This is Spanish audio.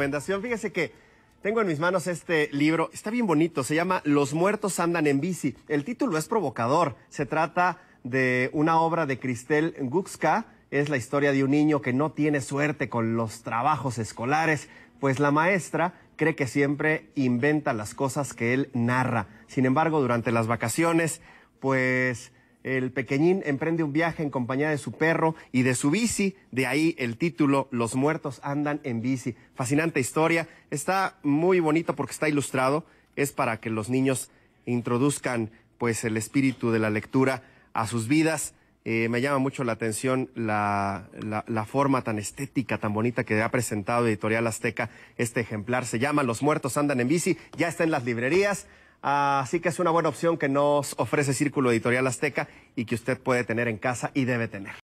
recomendación. Fíjese que tengo en mis manos este libro, está bien bonito, se llama Los muertos andan en bici. El título es provocador, se trata de una obra de Cristel Guxka, es la historia de un niño que no tiene suerte con los trabajos escolares, pues la maestra cree que siempre inventa las cosas que él narra. Sin embargo, durante las vacaciones, pues el pequeñín emprende un viaje en compañía de su perro y de su bici, de ahí el título Los muertos andan en bici. Fascinante historia, está muy bonito porque está ilustrado, es para que los niños introduzcan pues el espíritu de la lectura a sus vidas. Eh, me llama mucho la atención la, la, forma tan estética, tan bonita que ha presentado Editorial Azteca este ejemplar. Se llama Los muertos andan en bici, ya está en las librerías. Así que es una buena opción que nos ofrece Círculo Editorial Azteca y que usted puede tener en casa y debe tener.